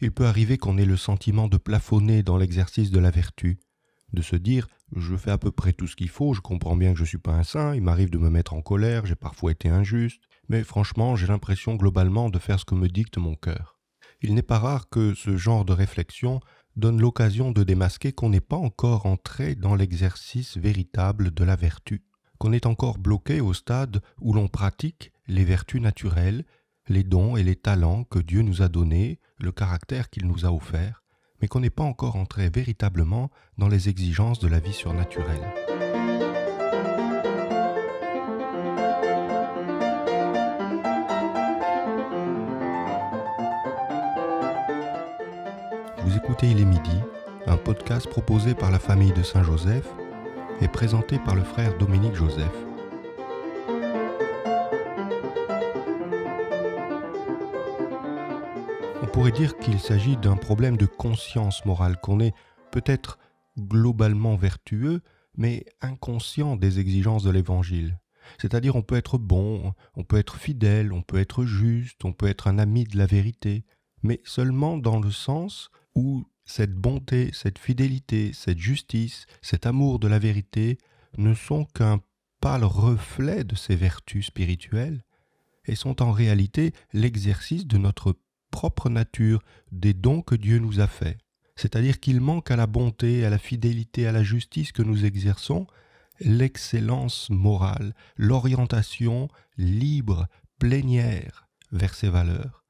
il peut arriver qu'on ait le sentiment de plafonner dans l'exercice de la vertu, de se dire je fais à peu près tout ce qu'il faut, je comprends bien que je ne suis pas un saint, il m'arrive de me mettre en colère, j'ai parfois été injuste, mais franchement j'ai l'impression globalement de faire ce que me dicte mon cœur. Il n'est pas rare que ce genre de réflexion donne l'occasion de démasquer qu'on n'est pas encore entré dans l'exercice véritable de la vertu, qu'on est encore bloqué au stade où l'on pratique les vertus naturelles les dons et les talents que Dieu nous a donnés, le caractère qu'il nous a offert, mais qu'on n'est pas encore entré véritablement dans les exigences de la vie surnaturelle. Vous écoutez Il est midi, un podcast proposé par la famille de Saint-Joseph et présenté par le frère Dominique Joseph. On pourrait dire qu'il s'agit d'un problème de conscience morale, qu'on est peut-être globalement vertueux, mais inconscient des exigences de l'Évangile. C'est-à-dire on peut être bon, on peut être fidèle, on peut être juste, on peut être un ami de la vérité, mais seulement dans le sens où cette bonté, cette fidélité, cette justice, cet amour de la vérité ne sont qu'un pâle reflet de ces vertus spirituelles et sont en réalité l'exercice de notre propre nature des dons que Dieu nous a faits. C'est-à-dire qu'il manque à la bonté, à la fidélité, à la justice que nous exerçons l'excellence morale, l'orientation libre, plénière vers ces valeurs,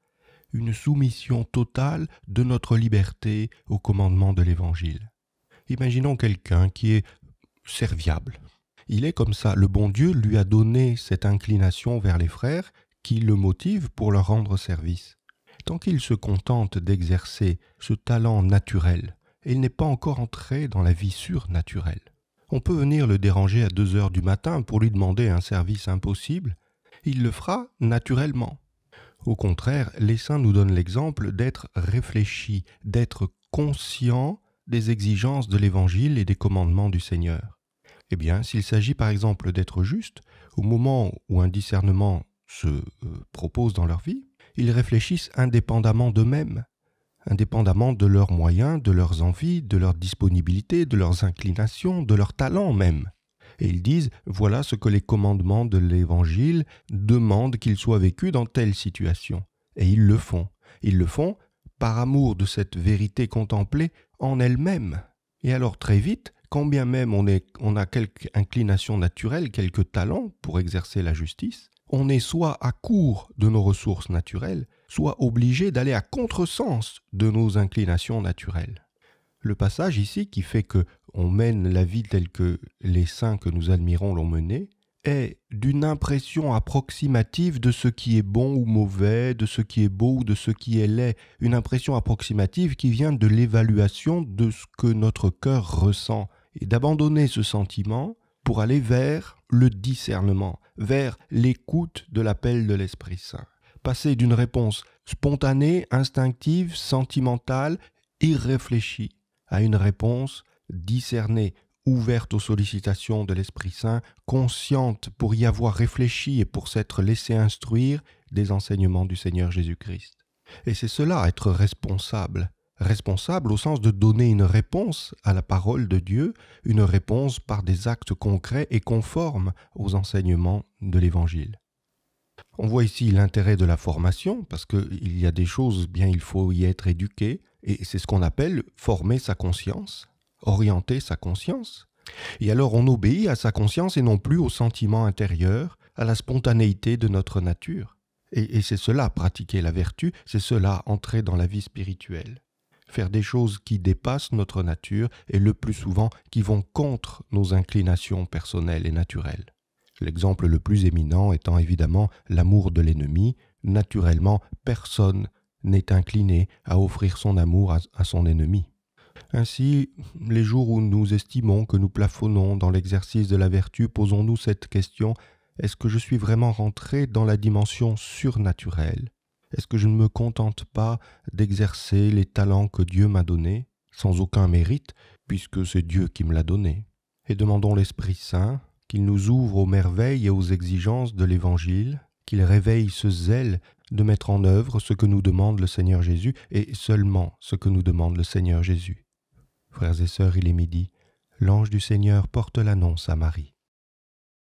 une soumission totale de notre liberté au commandement de l'Évangile. Imaginons quelqu'un qui est serviable. Il est comme ça, le bon Dieu lui a donné cette inclination vers les frères qui le motive pour leur rendre service tant qu'il se contente d'exercer ce talent naturel, il n'est pas encore entré dans la vie surnaturelle. On peut venir le déranger à deux heures du matin pour lui demander un service impossible, il le fera naturellement. Au contraire, les saints nous donnent l'exemple d'être réfléchis, d'être conscients des exigences de l'Évangile et des commandements du Seigneur. Eh bien, s'il s'agit par exemple d'être juste, au moment où un discernement se euh, propose dans leur vie, ils réfléchissent indépendamment d'eux-mêmes, indépendamment de leurs moyens, de leurs envies, de leur disponibilité, de leurs inclinations, de leurs talents même. Et ils disent, voilà ce que les commandements de l'Évangile demandent qu'ils soient vécus dans telle situation. Et ils le font. Ils le font par amour de cette vérité contemplée en elle-même. Et alors très vite, quand bien même on, a quelque inclination naturelle, quelques talents pour exercer la justice, on est soit à court de nos ressources naturelles, soit obligé d'aller à contresens de nos inclinations naturelles. Le passage ici qui fait que on mène la vie telle que les saints que nous admirons l'ont menée est d'une impression approximative de ce qui est bon ou mauvais, de ce qui est beau ou de ce qui est laid, une impression approximative qui vient de l'évaluation de ce que notre cœur ressent. Et d'abandonner ce sentiment, pour aller vers le discernement, vers l'écoute de l'appel de l'Esprit Saint. Passer d'une réponse spontanée, instinctive, sentimentale, irréfléchie, à une réponse discernée, ouverte aux sollicitations de l'Esprit Saint, consciente pour y avoir réfléchi et pour s'être laissé instruire des enseignements du Seigneur Jésus-Christ. Et c'est cela, être responsable, responsable au sens de donner une réponse à la parole de Dieu, une réponse par des actes concrets et conformes aux enseignements de l'Évangile. On voit ici l'intérêt de la formation, parce qu'il y a des choses, bien il faut y être éduqué, et c'est ce qu'on appelle former sa conscience, orienter sa conscience. Et alors on obéit à sa conscience et non plus au sentiment intérieur, à la spontanéité de notre nature. Et, et c'est cela, pratiquer la vertu, c'est cela, entrer dans la vie spirituelle faire des choses qui dépassent notre nature et le plus souvent qui vont contre nos inclinations personnelles et naturelles. L'exemple le plus éminent étant évidemment l'amour de l'ennemi. Naturellement, personne n'est incliné à offrir son amour à, son ennemi. Ainsi, les jours où nous estimons que nous plafonnons dans l'exercice de la vertu, posons-nous cette question est-ce que je suis vraiment rentré dans la dimension surnaturelle est-ce que je ne me contente pas d'exercer les talents que Dieu m'a donnés, sans aucun mérite, puisque c'est Dieu qui me l'a donné Et demandons l'Esprit Saint qu'il nous ouvre aux merveilles et aux exigences de l'Évangile, qu'il réveille ce zèle de mettre en œuvre ce que nous demande le Seigneur Jésus, et seulement ce que nous demande le Seigneur Jésus. Frères et sœurs, il est midi. L'ange du Seigneur porte l'annonce à Marie.